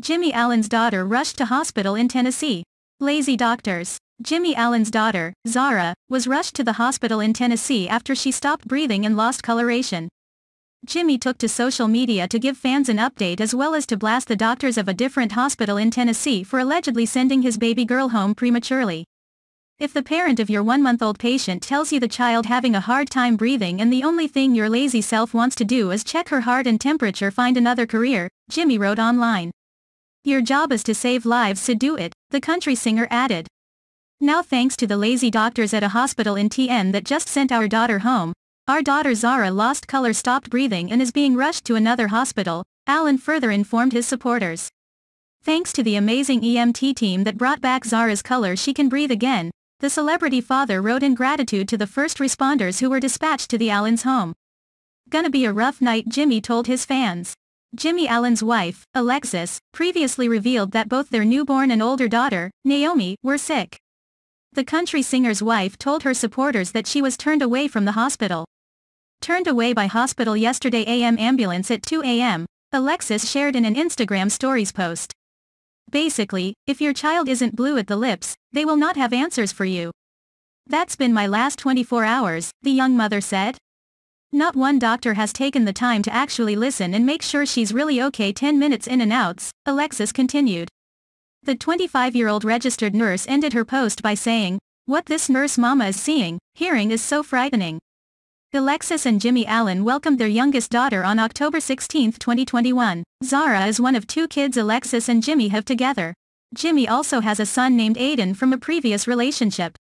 Jimmy Allen's daughter rushed to hospital in Tennessee. Lazy doctors. Jimmy Allen's daughter, Zara, was rushed to the hospital in Tennessee after she stopped breathing and lost coloration. Jimmy took to social media to give fans an update as well as to blast the doctors of a different hospital in Tennessee for allegedly sending his baby girl home prematurely. If the parent of your one-month-old patient tells you the child having a hard time breathing and the only thing your lazy self wants to do is check her heart and temperature find another career, Jimmy wrote online. Your job is to save lives so do it, the country singer added. Now thanks to the lazy doctors at a hospital in TN that just sent our daughter home, our daughter Zara lost color stopped breathing and is being rushed to another hospital, Allen further informed his supporters. Thanks to the amazing EMT team that brought back Zara's color she can breathe again, the celebrity father wrote in gratitude to the first responders who were dispatched to the Allen's home. Gonna be a rough night Jimmy told his fans. Jimmy Allen's wife, Alexis, previously revealed that both their newborn and older daughter, Naomi, were sick. The country singer's wife told her supporters that she was turned away from the hospital. Turned away by hospital yesterday AM ambulance at 2 AM, Alexis shared in an Instagram stories post. Basically, if your child isn't blue at the lips, they will not have answers for you. That's been my last 24 hours, the young mother said. Not one doctor has taken the time to actually listen and make sure she's really okay 10 minutes in and outs, Alexis continued. The 25-year-old registered nurse ended her post by saying, What this nurse mama is seeing, hearing is so frightening. Alexis and Jimmy Allen welcomed their youngest daughter on October 16, 2021. Zara is one of two kids Alexis and Jimmy have together. Jimmy also has a son named Aiden from a previous relationship.